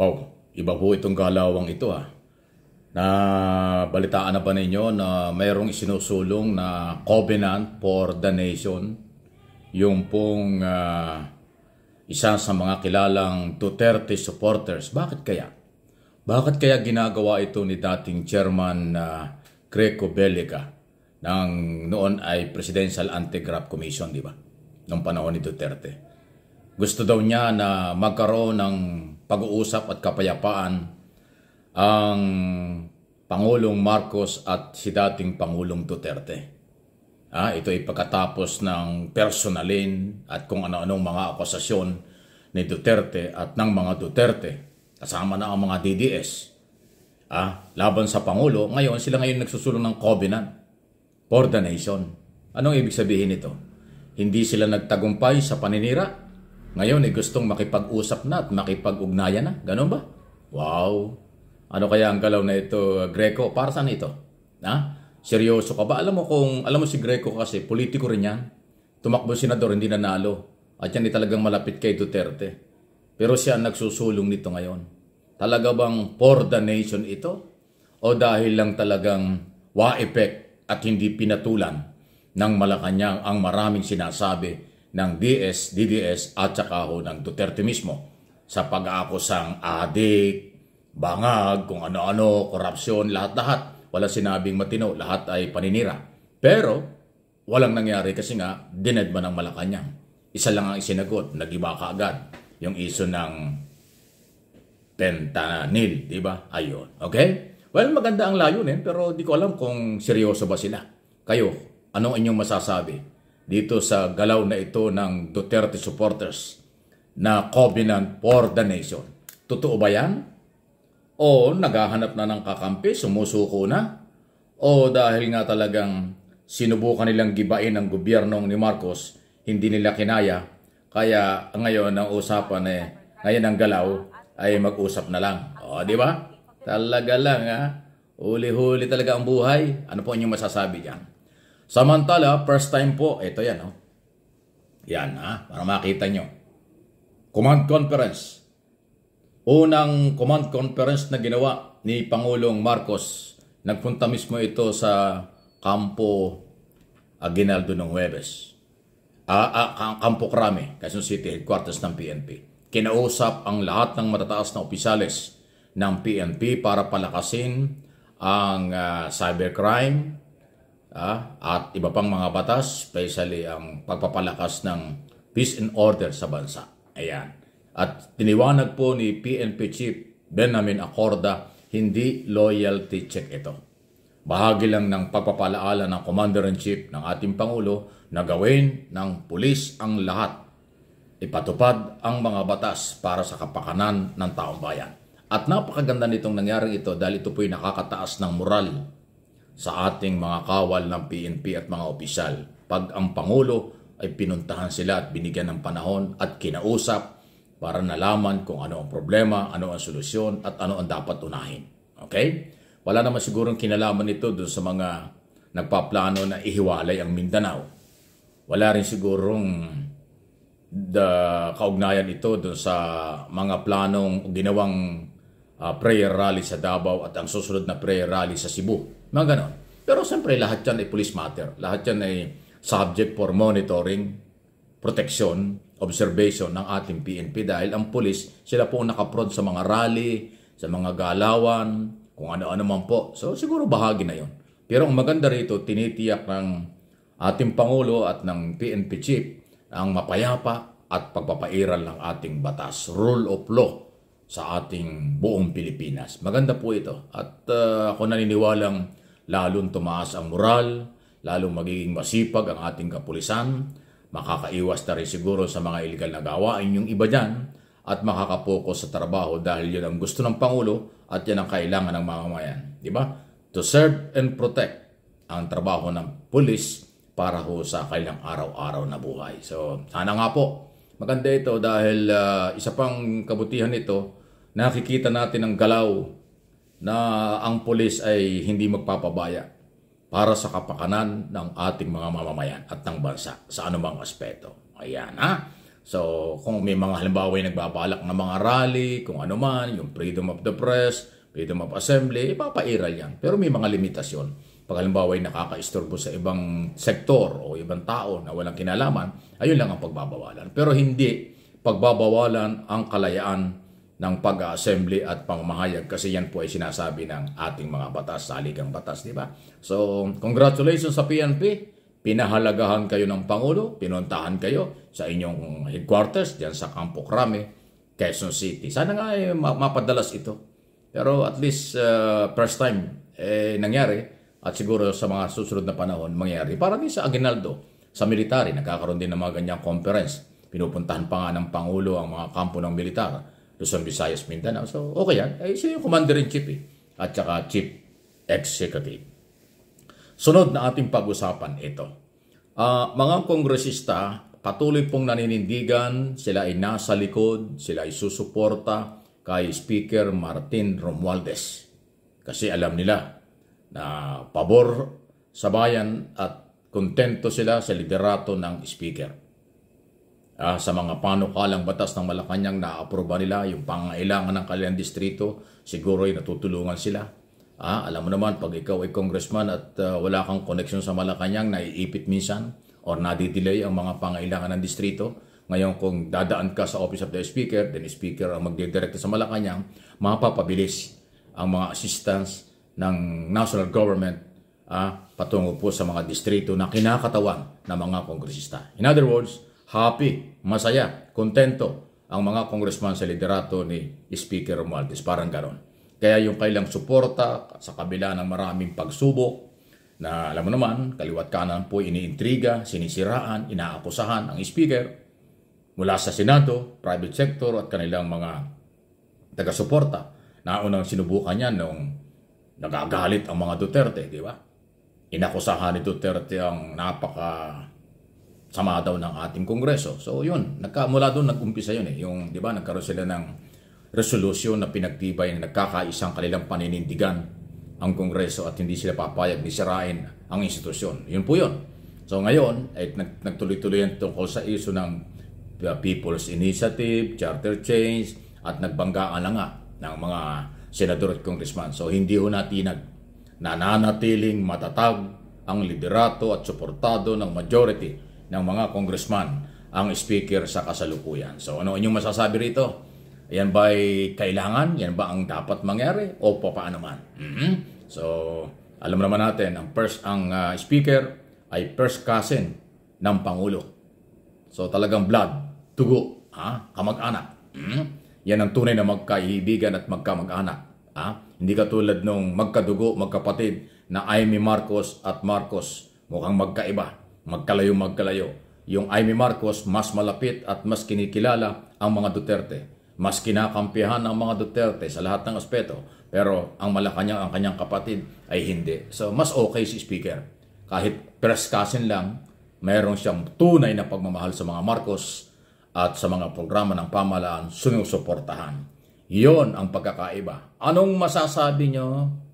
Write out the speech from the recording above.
Wow, iba po itong galawang ito ha. Ah. Na balitaan na ba ninyo na mayroong isinusulong na covenant for the nation? Yung pong uh, isa sa mga kilalang Duterte supporters. Bakit kaya? Bakit kaya ginagawa ito ni dating chairman uh, Greco Bellica ng noon ay Presidential Anti-Graft Commission, di ba? Noong panahon ni Duterte. Gusto daw niya na magkaroon ng pag-uusap at kapayapaan ang Pangulong Marcos at si dating Pangulong Duterte. Ah, ito ay pagkatapos ng personalin at kung ano-anong mga akusasyon ni Duterte at ng mga Duterte. Kasama na ang mga DDS. Ah, laban sa Pangulo, ngayon sila ngayon nagsusulong ng covenant for the nation. Anong ibig sabihin nito? Hindi sila nagtagumpay sa paninira, ngayon eh gustong makipag-usap na at makipag-ugnayan na. Ganun ba? Wow! Ano kaya ang galaw na ito, uh, Greco? Para saan ito? Ha? Seryoso ka ba? Alam mo kung, alam mo si Greco kasi, politiko rin yan. Tumakbo senador, hindi nanalo. At yan ay talagang malapit kay Duterte. Pero siya ang nagsusulong nito ngayon. Talaga bang for the nation ito? O dahil lang talagang wa-effect at hindi pinatulan ng Malacanang ang maraming sinasabi ng DS, DDS at saka ho ng Duterte mismo sa pag-aako sang adik, bangag, kung ano-ano, korupsyon, lahat-lahat. Wala sinabing matino, lahat ay paninira. Pero walang nangyari kasi nga dinedma ng Malacanang. Isa lang ang isinagot, nagiba ka agad yung iso ng pentanil, di ba? Ayun, okay? Well, maganda ang layunin pero di ko alam kung seryoso ba sila. Kayo, anong inyong masasabi? dito sa galaw na ito ng Duterte supporters na Covenant for the Nation. Totoo ba yan? O naghahanap na ng kakampi, sumusuko na? O dahil nga talagang sinubukan nilang gibain ang gobyernong ni Marcos, hindi nila kinaya, kaya ngayon ang usapan eh, ngayon ang galaw ay mag-usap na lang. O, di ba? Talaga lang ha. Huli-huli talaga ang buhay. Ano po inyong masasabi diyan? Samantala, first time po, ito yan, oh. Yan, ha, para makita nyo. Command Conference. Unang command conference na ginawa ni Pangulong Marcos. Nagpunta mismo ito sa Campo Aguinaldo ng Huwebes. Ah, ah, Campo Crame, Quezon City, headquarters ng PNP. Kinausap ang lahat ng matataas na opisales ng PNP para palakasin ang uh, cybercrime, ah, at iba pang mga batas, especially ang pagpapalakas ng peace and order sa bansa. Ayan. At tiniwanag po ni PNP Chief Benjamin Acorda, hindi loyalty check ito. Bahagi lang ng pagpapalaala ng Commander-in-Chief ng ating Pangulo na gawin ng pulis ang lahat. Ipatupad ang mga batas para sa kapakanan ng taong bayan. At napakaganda nitong nangyaring ito dahil ito po'y nakakataas ng moral sa ating mga kawal ng PNP at mga opisyal pag ang Pangulo ay pinuntahan sila at binigyan ng panahon at kinausap para nalaman kung ano ang problema, ano ang solusyon at ano ang dapat unahin. Okay? Wala naman sigurong kinalaman nito doon sa mga nagpaplano na ihiwalay ang Mindanao. Wala rin sigurong the kaugnayan ito doon sa mga planong ginawang uh, prayer rally sa Davao at ang susunod na prayer rally sa Cebu. Mga ganon. Pero siyempre, lahat yan ay police matter. Lahat yan ay subject for monitoring, protection, observation ng ating PNP dahil ang police, sila po nakaprod sa mga rally, sa mga galawan, kung ano-ano man po. So siguro bahagi na yon. Pero ang maganda rito, tinitiyak ng ating Pangulo at ng PNP Chief ang mapayapa at pagpapairal ng ating batas, rule of law sa ating buong Pilipinas. Maganda po ito. At uh, ako naniniwalang lalong tumaas ang moral, lalong magiging masipag ang ating kapulisan, makakaiwas na rin siguro sa mga iligal na gawain yung iba dyan, at makakapokus sa trabaho dahil yun ang gusto ng Pangulo at yan ang kailangan ng mamamayan. Di ba? To serve and protect ang trabaho ng pulis para ho sa kailang araw-araw na buhay. So, sana nga po. Maganda ito dahil uh, isa pang kabutihan nito, nakikita natin ang galaw na ang pulis ay hindi magpapabaya para sa kapakanan ng ating mga mamamayan at ng bansa sa anumang aspeto. Ayan ha. So kung may mga halimbawa ay nagbabalak ng mga rally, kung ano man, yung freedom of the press, freedom of assembly, ipapairal yan. Pero may mga limitasyon pag halimbawa ay nakakaistorbo sa ibang sektor o ibang tao na walang kinalaman, ayun lang ang pagbabawalan. Pero hindi pagbabawalan ang kalayaan ng pag-assembly at pamamahayag kasi yan po ay sinasabi ng ating mga batas, saligang batas, di ba? So, congratulations sa PNP. Pinahalagahan kayo ng Pangulo, pinuntahan kayo sa inyong headquarters diyan sa Campo Crame, Quezon City. Sana nga eh, mapadalas ito. Pero at least uh, first time eh, nangyari at siguro sa mga susunod na panahon mangyari. Para din sa Aguinaldo, sa military, nagkakaroon din ng mga ganyang conference. Pinupuntahan pa nga ng Pangulo ang mga kampo ng militar Luzon, Visayas, Mindanao. So, okay yan. Eh, siya yung Commander-in-Chief eh. At saka Chief Executive. Sunod na ating pag-usapan ito. Uh, mga kongresista, patuloy pong naninindigan, sila ay nasa likod, sila ay susuporta kay Speaker Martin Romualdez. Kasi alam nila na pabor sa bayan at kontento sila sa liderato ng Speaker uh, sa mga panukalang batas ng Malacanang na aproba nila yung pangailangan ng kanilang distrito, siguro ay natutulungan sila. Ah, alam mo naman, pag ikaw ay congressman at uh, wala kang connection sa Malacanang, naiipit minsan or nadidelay ang mga pangailangan ng distrito. Ngayon, kung dadaan ka sa Office of the Speaker, then Speaker ang magdidirekta sa Malacanang, mapapabilis ang mga assistance ng national government ah, patungo po sa mga distrito na kinakatawan ng mga kongresista. In other words, happy, masaya, kontento ang mga kongresman sa liderato ni Speaker Romualdez. Parang ganon. Kaya yung kailang suporta sa kabila ng maraming pagsubok na alam mo naman, kaliwat kanan po iniintriga, sinisiraan, inaakusahan ang Speaker mula sa Senado, private sector at kanilang mga taga-suporta. na unang sinubukan niya nung nagagalit ang mga Duterte, di ba? Inakusahan ni Duterte ang napaka sama daw ng ating kongreso. So yun, nagka, mula doon nag yun eh. Yung, di ba, nagkaroon sila ng resolusyon na pinagtibay na nagkakaisang kanilang paninindigan ang kongreso at hindi sila papayag ni sirain ang institusyon. Yun po yun. So ngayon, ay nag, nagtuloy-tuloy ang tungkol sa iso ng uh, People's Initiative, Charter Change, at nagbanggaan na nga ng mga senador at congressman. So hindi ho natinag. Nananatiling matatag ang liderato at suportado ng majority ng mga congressman ang speaker sa kasalukuyan. So ano inyong masasabi rito? Yan ba'y kailangan? Yan ba ang dapat mangyari? O paano man? Mm-hmm. So alam naman natin, ang, first, ang uh, speaker ay first cousin ng Pangulo. So talagang blood, tugo, ha? kamag-anak. Mm-hmm. Yan ang tunay na magkaibigan at magkamag-anak. Ha? Hindi katulad nung magkadugo, magkapatid na Amy Marcos at Marcos. Mukhang magkaiba magkalayo-magkalayo. Yung Aimee Marcos mas malapit at mas kinikilala ang mga Duterte. Mas kinakampihan ang mga Duterte sa lahat ng aspeto. Pero ang Malacanang, ang kanyang kapatid ay hindi. So mas okay si Speaker. Kahit press cousin lang, mayroon siyang tunay na pagmamahal sa mga Marcos at sa mga programa ng pamahalaan sinusuportahan. Iyon ang pagkakaiba. Anong masasabi niyo?